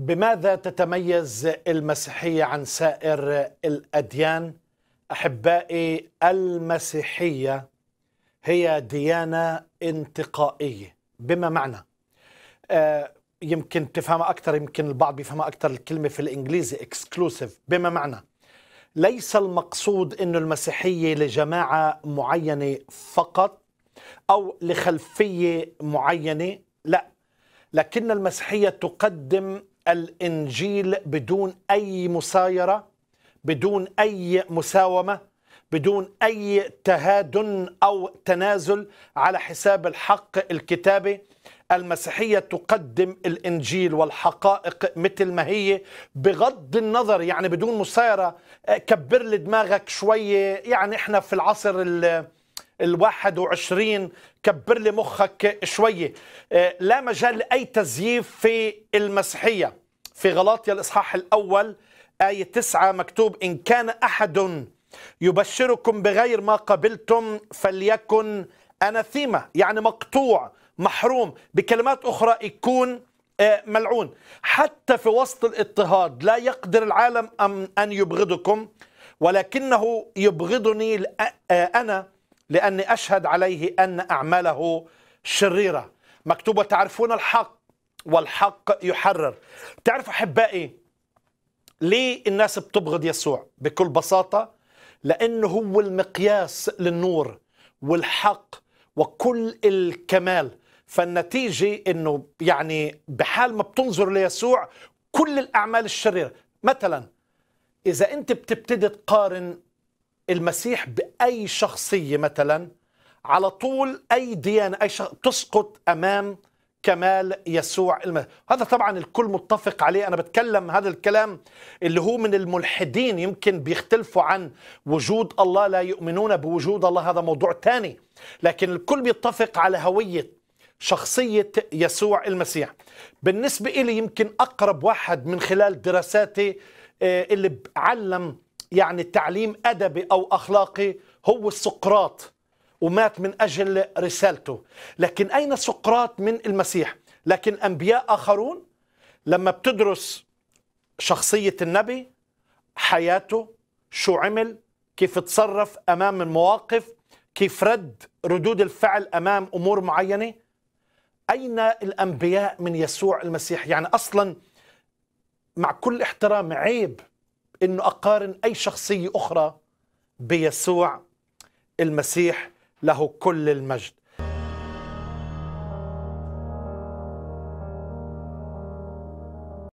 بماذا تتميز المسيحية عن سائر الأديان؟ أحبائي المسيحية هي ديانة انتقائية بما معنى آه يمكن تفهمها أكثر يمكن البعض بيفهم أكثر الكلمة في الإنجليزي اكسكلوسيف بما معنى ليس المقصود أن المسيحية لجماعة معينة فقط أو لخلفية معينة لا لكن المسيحية تقدم الانجيل بدون اي مسايره بدون اي مساومه بدون اي تهادن او تنازل على حساب الحق الكتابي المسيحيه تقدم الانجيل والحقائق مثل ما هي بغض النظر يعني بدون مسايره كبر لي دماغك شويه يعني احنا في العصر ال21 كبر لي مخك شويه آه، لا مجال لاي تزييف في المسيحيه في غلاطيا الاصحاح الاول ايه 9 مكتوب ان كان احد يبشركم بغير ما قبلتم فليكن اناثيما يعني مقطوع محروم بكلمات اخرى يكون آه، ملعون حتى في وسط الاضطهاد لا يقدر العالم ان يبغضكم ولكنه يبغضني آه، انا لأني أشهد عليه أن أعماله شريرة مكتوب وتعرفون الحق والحق يحرر تعرف أحبائي ليه الناس بتبغض يسوع بكل بساطة لأنه هو المقياس للنور والحق وكل الكمال فالنتيجة أنه يعني بحال ما بتنظر ليسوع كل الأعمال الشريرة مثلا إذا أنت بتبتدي تقارن المسيح باي شخصيه مثلا على طول اي ديانه اي شخص تسقط امام كمال يسوع المسيح هذا طبعا الكل متفق عليه أنا بتكلم هذا الكلام اللي هو من الملحدين يمكن بيختلفوا عن وجود الله لا يؤمنون بوجود الله هذا موضوع تاني لكن الكل بيتفق على هوية شخصية يسوع المسيح بالنسبة إلي يمكن أقرب واحد من خلال دراساتي آه، اللي علم يعني تعليم أدبي أو أخلاقي هو سقراط ومات من أجل رسالته لكن أين سقراط من المسيح لكن أنبياء آخرون لما بتدرس شخصية النبي حياته شو عمل كيف تصرف أمام المواقف كيف رد ردود الفعل أمام أمور معينة أين الأنبياء من يسوع المسيح يعني أصلا مع كل احترام عيب انه اقارن اي شخصيه اخرى بيسوع المسيح له كل المجد